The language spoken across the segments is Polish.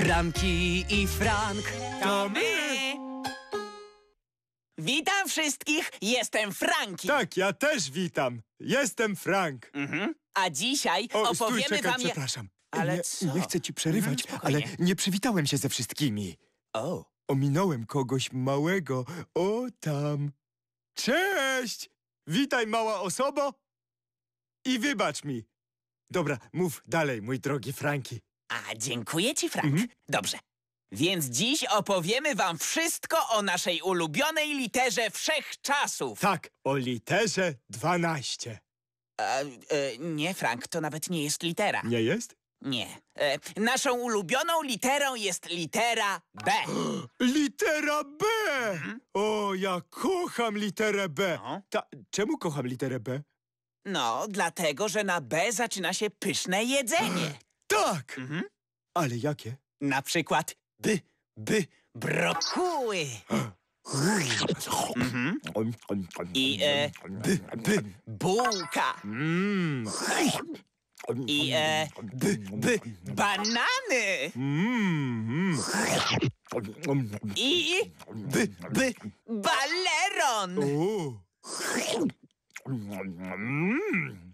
Franki i Frank to my! Witam wszystkich, jestem Franki. Tak, ja też witam. Jestem Frank. Mhm. A dzisiaj o, opowiemy stój, czekaj, wam... przepraszam. Ale nie, co? nie chcę ci przerywać, mhm, ale nie przywitałem się ze wszystkimi. O. Ominąłem kogoś małego. O, tam. Cześć! Witaj, mała osobo. I wybacz mi. Dobra, mów dalej, mój drogi Franki. A, dziękuję ci, Frank. Mhm. Dobrze. Więc dziś opowiemy wam wszystko o naszej ulubionej literze wszechczasów. Tak, o literze 12. E, e, nie, Frank, to nawet nie jest litera. Nie jest? Nie. E, naszą ulubioną literą jest litera B. Litera B! Mhm. O, ja kocham literę B. No. Ta, czemu kocham literę B? No, dlatego, że na B zaczyna się pyszne jedzenie. Tak! Mhm. Ale jakie? Na przykład by, by, brokuły. Mhm. I e, by, by, bułka. Mm. I e, by, by, banany. Mm. I by, by, baleron. O.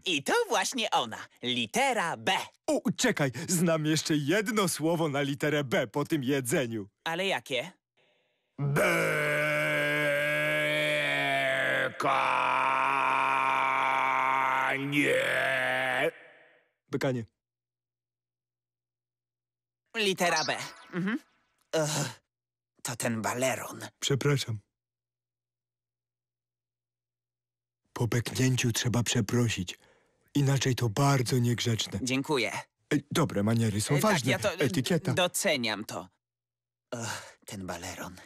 I to właśnie ona, litera B. O, czekaj, znam jeszcze jedno słowo na literę B po tym jedzeniu. Ale jakie? Bekanie. Bekanie. Litera B. Mhm. Ugh, to ten baleron. Przepraszam. Po beknięciu trzeba przeprosić. Inaczej to bardzo niegrzeczne. Dziękuję. E, dobre maniery są e, tak, ważne. Tak, ja to Etykieta. doceniam to. ten baleron.